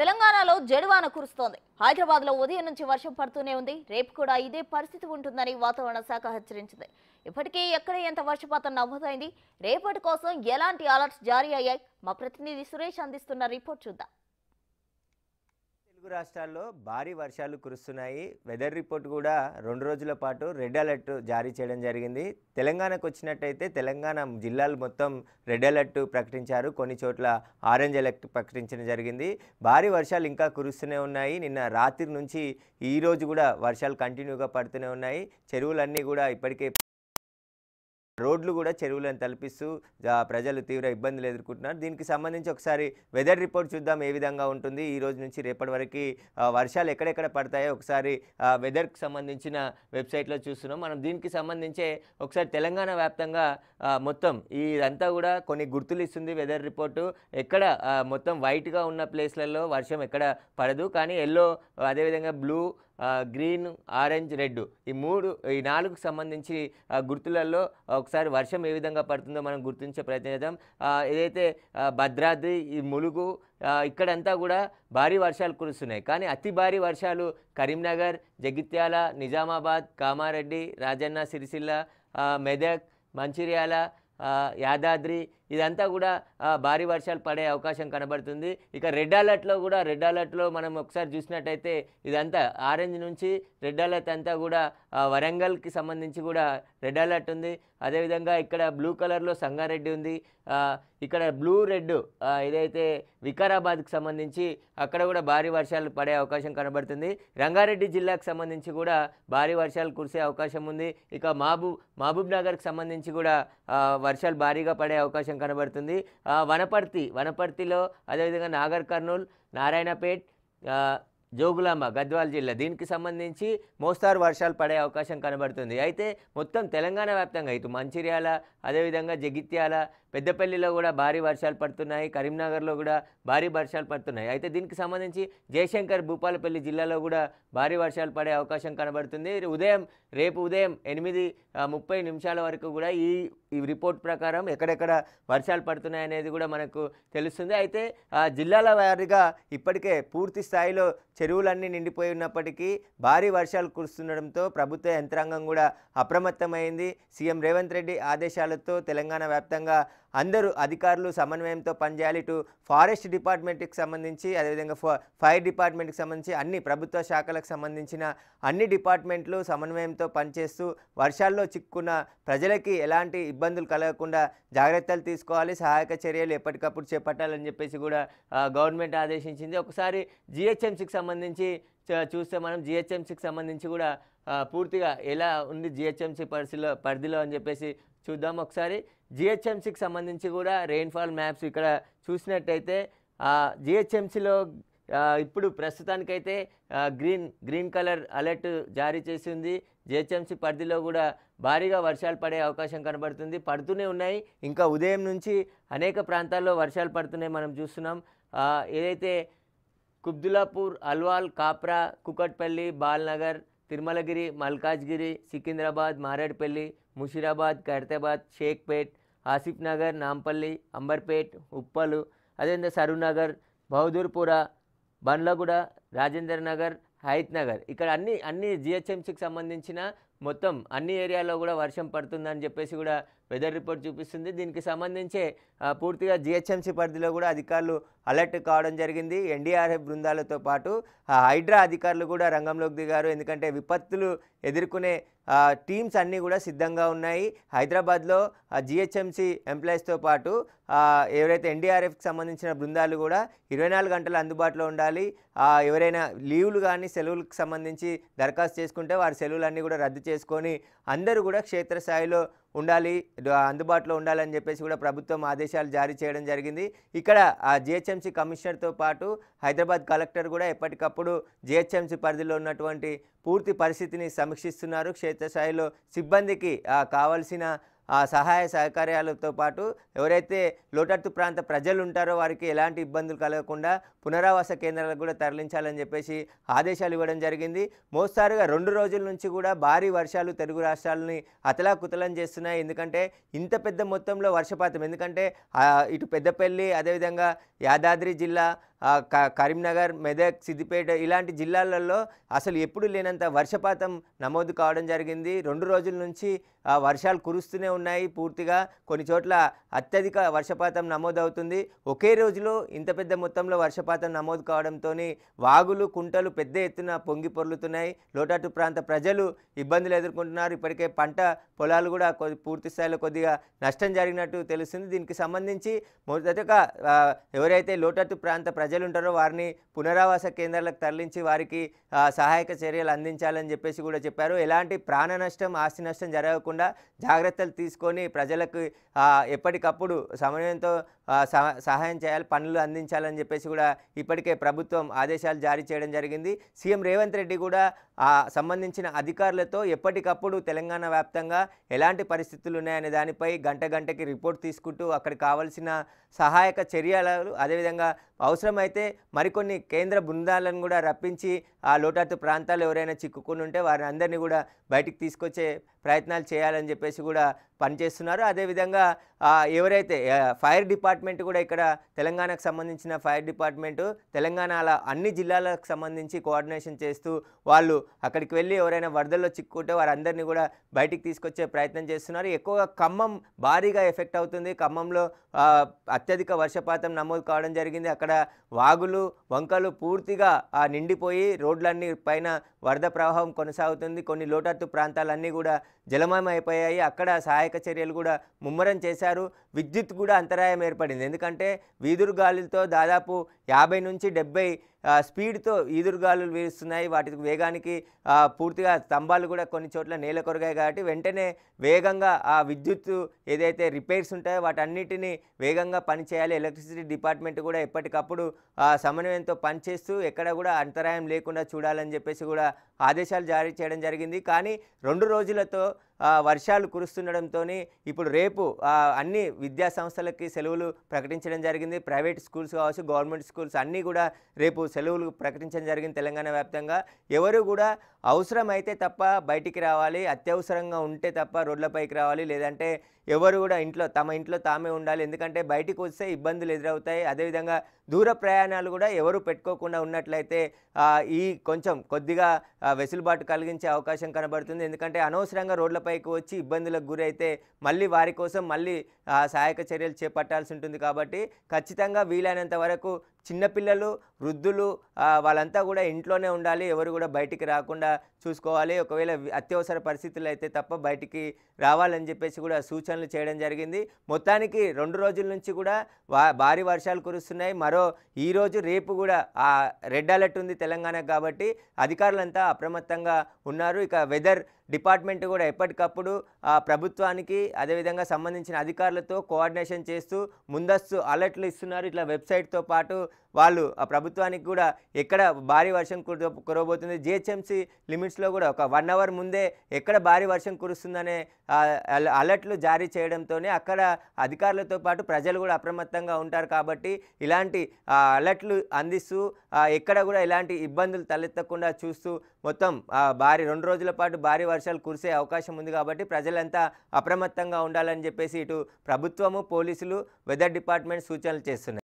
తెలంగాణలో జడవాన కురుస్తోంది హైదరాబాద్ లో ఉదయం నుంచి వర్షం పడుతూనే ఉంది రేపు కూడా ఇదే పరిస్థితి ఉంటుందని వాతావరణ శాఖ హెచ్చరించింది ఇప్పటికీ ఎక్కడ ఎంత వర్షపాతం నమోదైంది రేపటి కోసం ఎలాంటి అలర్ట్స్ జారీ అయ్యాయి మా ప్రతినిధి సురేష్ అందిస్తున్న రిపోర్ట్ చూద్దాం తెలుగు రాష్ట్రాల్లో భారీ వర్షాలు కురుస్తున్నాయి వెదర్ రిపోర్ట్ కూడా రెండు రోజుల పాటు రెడ్ అలర్ట్ జారీ చేయడం జరిగింది తెలంగాణకు వచ్చినట్టయితే తెలంగాణ జిల్లాలు మొత్తం రెడ్ అలర్ట్ ప్రకటించారు కొన్ని చోట్ల ఆరెంజ్ అలర్ట్ ప్రకటించడం జరిగింది భారీ వర్షాలు ఇంకా కురుస్తూనే ఉన్నాయి నిన్న రాత్రి నుంచి ఈరోజు కూడా వర్షాలు కంటిన్యూగా పడుతూనే ఉన్నాయి చెరువులన్నీ కూడా ఇప్పటికే రోడ్లు కూడా చెరువులను తలపిస్తూ ప్రజలు తీవ్ర ఇబ్బందులు ఎదుర్కొంటున్నారు దీనికి సంబంధించి ఒకసారి వెదర్ రిపోర్ట్ చూద్దాం ఏ విధంగా ఉంటుంది ఈ రోజు నుంచి రేపటి వరకు వర్షాలు ఎక్కడెక్కడ పడతాయో ఒకసారి వెదర్కి సంబంధించిన వెబ్సైట్లో చూస్తున్నాం మనం దీనికి సంబంధించే ఒకసారి తెలంగాణ వ్యాప్తంగా మొత్తం ఇదంతా కూడా కొన్ని గుర్తులు ఇస్తుంది వెదర్ రిపోర్టు ఎక్కడ మొత్తం వైట్గా ఉన్న ప్లేస్లలో వర్షం ఎక్కడ పడదు కానీ ఎల్లో అదేవిధంగా బ్లూ గ్రీన్ ఆరెంజ్ రెడ్ ఈ మూడు ఈ నాలుగుకు సంబంధించి గుర్తులలో ఒకసారి వర్షం ఏ విధంగా పడుతుందో మనం గుర్తించే ప్రయత్నం చేద్దాం ఏదైతే భద్రాద్రి ఈ ములుగు ఇక్కడంతా కూడా భారీ వర్షాలు కురుస్తున్నాయి కానీ అతి భారీ వర్షాలు కరీంనగర్ జగిత్యాల నిజామాబాద్ కామారెడ్డి రాజన్న సిరిసిల్ల మెదక్ మంచిర్యాల యాదాద్రి ఇదంతా కూడా భారీ వర్షాలు పడే అవకాశం కనబడుతుంది ఇక రెడ్ అలర్ట్లో కూడా రెడ్ అలర్ట్లో మనం ఒకసారి చూసినట్టయితే ఇదంతా ఆరెంజ్ నుంచి రెడ్ అలర్ట్ అంతా కూడా వరంగల్కి సంబంధించి కూడా రెడ్ అలర్ట్ ఉంది అదేవిధంగా ఇక్కడ బ్లూ కలర్లో సంగారెడ్డి ఉంది ఇక్కడ బ్లూ రెడ్ ఏదైతే వికారాబాద్కి సంబంధించి అక్కడ కూడా భారీ వర్షాలు పడే అవకాశం కనబడుతుంది రంగారెడ్డి జిల్లాకు సంబంధించి కూడా భారీ వర్షాలు కురిసే అవకాశం ఉంది ఇక మహబూబ్ మహబూబ్ నగర్కి సంబంధించి కూడా వర్షాలు భారీగా పడే అవకాశం అవకాశం కనబడుతుంది వనపర్తి వనపర్తిలో అదేవిధంగా నాగర్ కర్నూల్ నారాయణపేట్ జోగులాంబ గద్వాల జిల్లా దీనికి సంబంధించి మోస్తారు వర్షాలు పడే అవకాశం కనబడుతుంది అయితే మొత్తం తెలంగాణ వ్యాప్తంగా ఇటు మంచిర్యాల అదేవిధంగా జగిత్యాల పెద్దపల్లిలో కూడా భారీ వర్షాలు పడుతున్నాయి కరీంనగర్లో కూడా భారీ వర్షాలు పడుతున్నాయి అయితే దీనికి సంబంధించి జయశంకర్ భూపాలపల్లి జిల్లాలో కూడా భారీ వర్షాలు పడే అవకాశం కనబడుతుంది ఉదయం రేపు ఉదయం ఎనిమిది ముప్పై నిమిషాల వరకు కూడా ఈ ఈ రిపోర్ట్ ప్రకారం ఎక్కడెక్కడ వర్షాలు పడుతున్నాయనేది కూడా మనకు తెలుస్తుంది అయితే జిల్లాల వారిగా ఇప్పటికే పూర్తి స్థాయిలో చెరువులన్నీ నిండిపోయి ఉన్నప్పటికీ భారీ వర్షాలు కురుస్తుండడంతో ప్రభుత్వ యంత్రాంగం కూడా అప్రమత్తమైంది సీఎం రేవంత్ రెడ్డి ఆదేశాలతో తెలంగాణ వ్యాప్తంగా అందరూ అధికారులు సమన్వయంతో పనిచేయాలి ఇటు ఫారెస్ట్ డిపార్ట్మెంట్కి సంబంధించి అదేవిధంగా ఫైర్ డిపార్ట్మెంట్కి సంబంధించి అన్ని ప్రభుత్వ శాఖలకు సంబంధించిన అన్ని డిపార్ట్మెంట్లు సమన్వయంతో పనిచేస్తూ వర్షాల్లో చిక్కున్న ప్రజలకి ఎలాంటి ఇబ్బందులు కలగకుండా జాగ్రత్తలు తీసుకోవాలి సహాయక చర్యలు ఎప్పటికప్పుడు చేపట్టాలని చెప్పేసి కూడా గవర్నమెంట్ ఆదేశించింది ఒకసారి జిహెచ్ఎంసీకి సంబంధించి చూస్తే మనం జిహెచ్ఎంసీకి సంబంధించి కూడా పూర్తిగా ఎలా ఉంది జిహెచ్ఎంసీ పరిధిలో పరిధిలో అని చెప్పేసి చూద్దాం ఒకసారి జిహెచ్ఎంసీకి సంబంధించి కూడా రెయిన్ఫాల్ మ్యాప్స్ ఇక్కడ చూసినట్టయితే జిహెచ్ఎంసీలో ఇప్పుడు ప్రస్తుతానికైతే గ్రీన్ గ్రీన్ కలర్ అలర్ట్ జారీ చేసింది జిహెచ్ఎంసీ పరిధిలో కూడా భారీగా వర్షాలు పడే అవకాశం కనబడుతుంది పడుతూనే ఉన్నాయి ఇంకా ఉదయం నుంచి అనేక ప్రాంతాల్లో వర్షాలు పడుతున్నాయి మనం చూస్తున్నాం ఏదైతే కుబ్దులాపూర్ అల్వాల్ కాప్రా కుకట్పల్లి బాల్నగర్ తిరుమలగిరి మల్కాజ్గిరి సికింద్రాబాద్ మారేడ్పల్లి ముషిరాబాద్ ఖైరతాబాద్ షేక్పేట్ ఆసిఫ్ నగర్ నాంపల్లి అంబర్పేట్ ఉప్పలు అదేవిధంగా సరూనగర్ బహదూర్పుర బండ్లగూడ రాజేంద్ర నగర్ హైత్ నగర్ ఇక్కడ అన్ని అన్ని జిహెచ్ఎంసీకి సంబంధించిన మొత్తం అన్ని ఏరియాలో కూడా వర్షం పడుతుందని చెప్పేసి కూడా వెదర్ రిపోర్ట్ చూపిస్తుంది దీనికి సంబంధించే పూర్తిగా జిహెచ్ఎంసీ పరిధిలో కూడా అధికారులు అలర్ట్ కావడం జరిగింది ఎన్డీఆర్ఎఫ్ బృందాలతో పాటు హైడ్రా అధికారులు కూడా రంగంలోకి దిగారు ఎందుకంటే విపత్తులు ఎదుర్కొనే టీమ్స్ అన్నీ కూడా సిద్ధంగా ఉన్నాయి హైదరాబాద్లో జిహెచ్ఎంసీ ఎంప్లాయీస్తో పాటు ఎవరైతే ఎన్డీఆర్ఎఫ్కి సంబంధించిన బృందాలు కూడా ఇరవై నాలుగు గంటలు అందుబాటులో ఉండాలి ఎవరైనా లీవులు కానీ సెలవులకు సంబంధించి దరఖాస్తు చేసుకుంటే వారి అన్నీ కూడా రద్దు చేసుకొని అందరూ కూడా క్షేత్రస్థాయిలో ఉండాలి అందుబాటులో ఉండాలని చెప్పేసి కూడా ప్రభుత్వం ఆదేశాలు జారీ చేయడం జరిగింది ఇక్కడ ఆ జిహెచ్ఎంసీ కమిషనర్తో పాటు హైదరాబాద్ కలెక్టర్ కూడా ఎప్పటికప్పుడు జిహెచ్ఎంసీ పరిధిలో ఉన్నటువంటి పూర్తి పరిస్థితిని సమీక్షిస్తున్నారు క్షేత్రస్థాయిలో సిబ్బందికి కావలసిన ఆ సహాయ సహకార్యాలతో పాటు ఎవరైతే లోటత్తు ప్రాంత ప్రజలు ఉంటారో వారికి ఎలాంటి ఇబ్బందులు కలగకుండా పునరావాస కేంద్రాలకు కూడా తరలించాలని చెప్పేసి ఆదేశాలు ఇవ్వడం జరిగింది మోస్తారుగా రెండు రోజుల నుంచి కూడా భారీ వర్షాలు తెలుగు రాష్ట్రాలని అతలాకుతలం చేస్తున్నాయి ఎందుకంటే ఇంత పెద్ద మొత్తంలో వర్షపాతం ఎందుకంటే ఇటు పెద్దపల్లి అదేవిధంగా యాదాద్రి జిల్లా కరీంనగర్ మెదక్ సిద్దిపేట ఇలాంటి జిల్లాలలో అసలు ఎప్పుడు లేనంత వర్షపాతం నమోదు కావడం జరిగింది రెండు రోజుల నుంచి వర్షాలు కురుస్తూనే ఉన్నాయి పూర్తిగా కొన్ని చోట్ల అత్యధిక వర్షపాతం నమోదు అవుతుంది ఒకే రోజులో ఇంత పెద్ద మొత్తంలో వర్షపాతం నమోదు కావడంతో వాగులు కుంటలు పెద్ద ఎత్తున పొంగి పొర్లుతున్నాయి లోటాటు ప్రాంత ప్రజలు ఇబ్బందులు ఎదుర్కొంటున్నారు ఇప్పటికే పంట పొలాలు కూడా పూర్తి స్థాయిలో కొద్దిగా నష్టం జరిగినట్టు తెలుస్తుంది దీనికి సంబంధించి మొదటగా ఎవరైతే లోటాటు ప్రాంత ప్రజలు ఉంటారో వారిని పునరావాస కేంద్రాలకు తరలించి వారికి సహాయక చర్యలు అందించాలని చెప్పేసి కూడా చెప్పారు ఎలాంటి ప్రాణ నష్టం ఆస్తి నష్టం జరగకుండా జాగ్రత్తలు తీసుకొని ప్రజలకు ఎప్పటికప్పుడు సమన్వయంతో సహాయం చేయాలి పనులు అందించాలని చెప్పేసి కూడా ఇప్పటికే ప్రభుత్వం ఆదేశాలు జారీ చేయడం జరిగింది సీఎం రేవంత్ రెడ్డి కూడా సంబంధించిన అధికారులతో ఎప్పటికప్పుడు తెలంగాణ వ్యాప్తంగా ఎలాంటి పరిస్థితులు ఉన్నాయనే దానిపై గంట గంటకి రిపోర్ట్ తీసుకుంటూ అక్కడ కావలసిన సహాయక చర్యలు అదేవిధంగా అవసరం అయితే మరికొన్ని కేంద్ర బృందాలను కూడా రప్పించి ఆ లోటాతు ప్రాంతాలు ఎవరైనా చిక్కుకుని ఉంటే వారిని అందరినీ కూడా బయటికి తీసుకొచ్చే ప్రయత్నాలు చేయాలని చెప్పేసి కూడా పనిచేస్తున్నారు అదేవిధంగా ఎవరైతే ఫైర్ డిపార్ట్మెంట్ కూడా ఇక్కడ తెలంగాణకు సంబంధించిన ఫైర్ డిపార్ట్మెంట్ తెలంగాణ అన్ని జిల్లాలకు సంబంధించి కోఆర్డినేషన్ చేస్తూ వాళ్ళు అక్కడికి వెళ్ళి ఎవరైనా వరదల్లో చిక్కుకుంటే వారందరినీ కూడా బయటికి తీసుకొచ్చే ప్రయత్నం చేస్తున్నారు ఎక్కువగా ఖమ్మం భారీగా ఎఫెక్ట్ అవుతుంది ఖమ్మంలో అత్యధిక వర్షపాతం నమోదు కావడం జరిగింది అక్కడ వాగులు వంకలు పూర్తిగా నిండిపోయి రోడ్లన్నీ పైన వరద ప్రవాహం కొనసాగుతుంది కొన్ని లోటత్తు ప్రాంతాలన్నీ కూడా జలమయం అయిపోయాయి అక్కడ సహాయక చర్యలు కూడా ముమ్మరం చేశారు చేశారు విద్యుత్ కూడా అంతరాయం ఏర్పడింది ఎందుకంటే వీధురు గాలులతో దాదాపు యాభై నుంచి డెబ్బై స్పీడ్తో ఈదురుగాలు వీస్తున్నాయి వాటి వేగానికి పూర్తిగా స్తంభాలు కూడా కొన్ని చోట్ల నేల కొరగాయి కాబట్టి వెంటనే వేగంగా ఆ విద్యుత్ ఏదైతే రిపేర్స్ ఉంటాయో వాటన్నిటిని వేగంగా పనిచేయాలి ఎలక్ట్రిసిటీ డిపార్ట్మెంట్ కూడా ఎప్పటికప్పుడు సమన్వయంతో పనిచేస్తూ ఎక్కడ కూడా అంతరాయం లేకుండా చూడాలని చెప్పేసి కూడా ఆదేశాలు జారీ చేయడం జరిగింది కానీ రెండు రోజులతో వర్షాలు కురుస్తుండడంతో ఇప్పుడు రేపు అన్ని విద్యా సంస్థలకి సెలవులు ప్రకటించడం జరిగింది ప్రైవేట్ స్కూల్స్ కావచ్చు గవర్నమెంట్ స్కూల్స్ అన్నీ కూడా రేపు సెలవులు ప్రకటించడం జరిగింది తెలంగాణ వ్యాప్తంగా ఎవరు కూడా అవసరమైతే తప్ప బయటికి రావాలి అత్యవసరంగా ఉంటే తప్ప రోడ్లపైకి రావాలి లేదంటే ఎవరు కూడా ఇంట్లో తమ ఇంట్లో తామే ఉండాలి ఎందుకంటే బయటికి వస్తే ఇబ్బందులు ఎదురవుతాయి అదేవిధంగా దూర ప్రయాణాలు కూడా ఎవరు పెట్టుకోకుండా ఉన్నట్లయితే ఈ కొంచెం కొద్దిగా వెసులుబాటు కలిగించే అవకాశం కనబడుతుంది ఎందుకంటే అనవసరంగా రోడ్లపైకి వచ్చి ఇబ్బందులకు గురైతే మళ్ళీ వారి కోసం మళ్ళీ సహాయక చర్యలు చేపట్టాల్సి ఉంటుంది కాబట్టి ఖచ్చితంగా వీలైనంత వరకు చిన్నపిల్లలు వృద్ధులు వాళ్ళంతా కూడా ఇంట్లోనే ఉండాలి ఎవరు కూడా బయటికి రాకుండా చూసుకోవాలి ఒకవేళ అత్యవసర పరిస్థితులు అయితే తప్ప బయటికి రావాలని చెప్పేసి కూడా సూచనలు చేయడం జరిగింది మొత్తానికి రెండు రోజుల నుంచి కూడా భారీ వర్షాలు కురుస్తున్నాయి మరో ఈరోజు రేపు కూడా ఆ రెడ్ అలర్ట్ ఉంది తెలంగాణకు కాబట్టి అధికారులంతా అప్రమత్తంగా ఉన్నారు ఇక వెదర్ డిపార్ట్మెంట్ కూడా ఎప్పటికప్పుడు ఆ ప్రభుత్వానికి అదేవిధంగా సంబంధించిన అధికారులతో కోఆర్డినేషన్ చేస్తూ ముందస్తు అలర్ట్లు ఇస్తున్నారు ఇట్లా వెబ్సైట్తో పాటు వాళ్ళు ఆ ప్రభుత్వానికి కూడా ఎక్కడ భారీ వర్షం కుర కురవబోతుంది జిహెచ్ఎంసీ లిమిట్స్లో కూడా ఒక వన్ అవర్ ముందే ఎక్కడ భారీ వర్షం కురుస్తుందనే అలర్ట్లు జారీ చేయడంతోనే అక్కడ అధికారులతో పాటు ప్రజలు కూడా అప్రమత్తంగా ఉంటారు కాబట్టి ఇలాంటి అలర్ట్లు అందిస్తూ ఎక్కడ కూడా ఇలాంటి ఇబ్బందులు తలెత్తకుండా చూస్తూ మొత్తం భారీ రెండు రోజుల పాటు భారీ వర్షాలు కురిసే అవకాశం ఉంది కాబట్టి ప్రజలంతా అప్రమత్తంగా ఉండాలని చెప్పేసి ఇటు ప్రభుత్వము పోలీసులు వెదర్ డిపార్ట్మెంట్ సూచనలు చేస్తున్నాయి